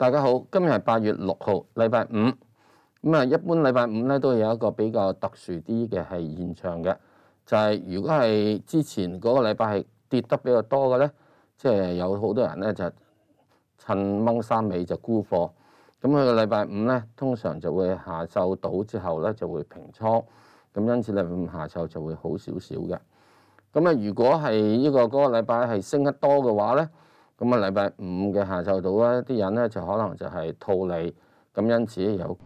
大家好，今日系八月六號，禮拜五。咁啊，一般禮拜五咧都有一個比較特殊啲嘅係現場嘅，就係如果係之前嗰個禮拜係跌得比較多嘅咧，即係有好多人咧就趁掹三尾就沽貨。咁佢個禮拜五咧，通常就會下晝到之後咧就會平倉。咁因此禮拜五下晝就會好少少嘅。咁啊，如果係呢個嗰個禮拜係升得多嘅話咧。咁啊，禮拜五嘅下晝到啦，啲人咧就可能就係套利，咁因此有。